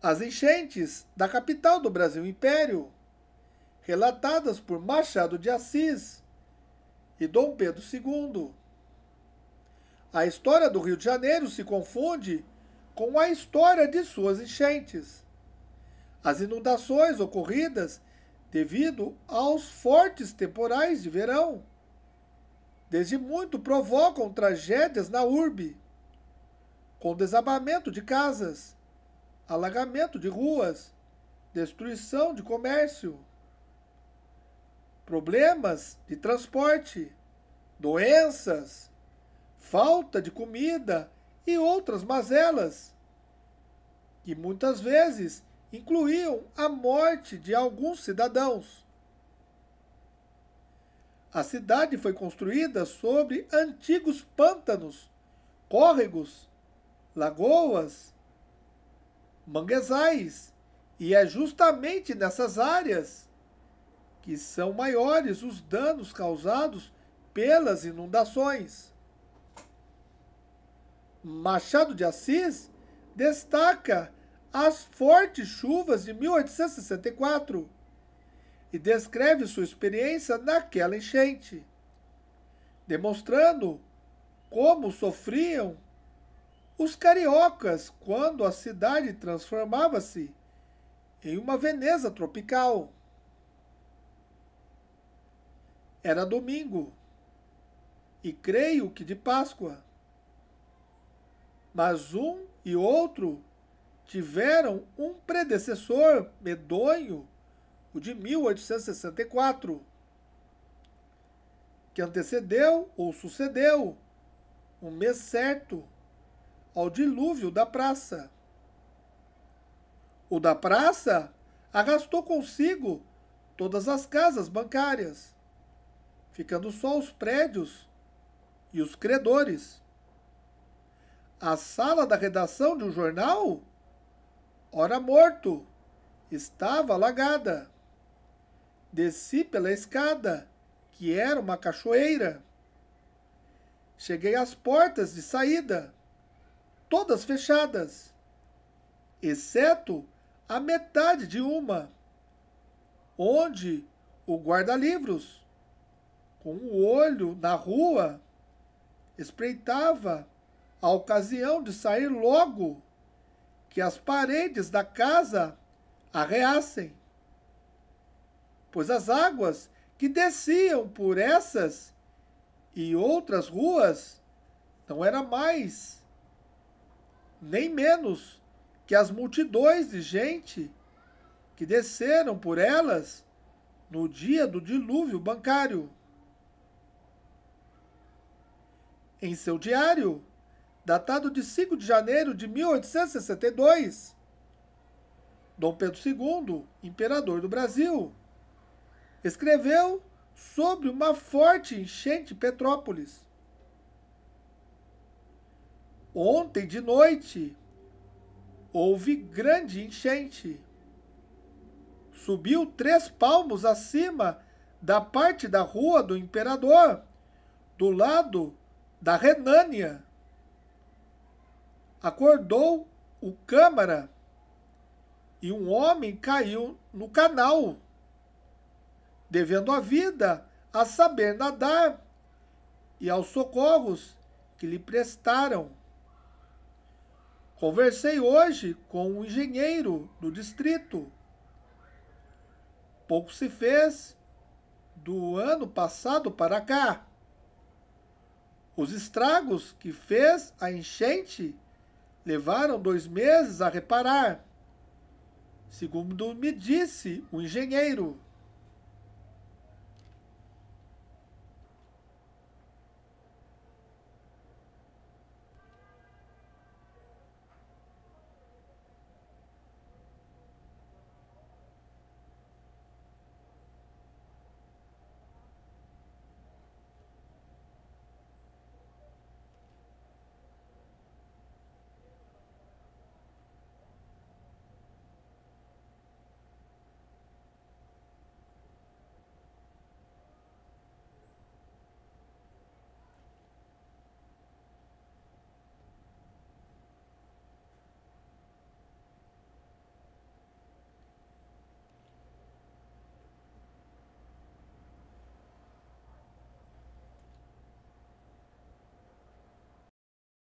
As enchentes da capital do Brasil Império, relatadas por Machado de Assis e Dom Pedro II. A história do Rio de Janeiro se confunde com a história de suas enchentes. As inundações ocorridas devido aos fortes temporais de verão, desde muito provocam tragédias na urbe, com desabamento de casas, alagamento de ruas, destruição de comércio, problemas de transporte, doenças, falta de comida e outras mazelas, que muitas vezes incluíam a morte de alguns cidadãos. A cidade foi construída sobre antigos pântanos, córregos, lagoas manguezais. E é justamente nessas áreas que são maiores os danos causados pelas inundações. Machado de Assis destaca as fortes chuvas de 1864 e descreve sua experiência naquela enchente, demonstrando como sofriam os cariocas, quando a cidade transformava-se em uma Veneza tropical. Era domingo, e creio que de Páscoa. Mas um e outro tiveram um predecessor medonho, o de 1864, que antecedeu ou sucedeu um mês certo ao dilúvio da praça. O da praça arrastou consigo todas as casas bancárias, ficando só os prédios e os credores. A sala da redação de um jornal, ora morto, estava alagada. Desci pela escada, que era uma cachoeira. Cheguei às portas de saída todas fechadas, exceto a metade de uma, onde o guarda-livros, com o olho na rua, espreitava a ocasião de sair logo que as paredes da casa arreassem, pois as águas que desciam por essas e outras ruas não era mais nem menos que as multidões de gente que desceram por elas no dia do dilúvio bancário. Em seu diário, datado de 5 de janeiro de 1862, Dom Pedro II, imperador do Brasil, escreveu sobre uma forte enchente Petrópolis Ontem de noite houve grande enchente. Subiu três palmos acima da parte da rua do imperador, do lado da Renânia. Acordou o câmara e um homem caiu no canal, devendo a vida a saber nadar e aos socorros que lhe prestaram. Conversei hoje com um engenheiro do distrito. Pouco se fez do ano passado para cá. Os estragos que fez a enchente levaram dois meses a reparar, segundo me disse o engenheiro.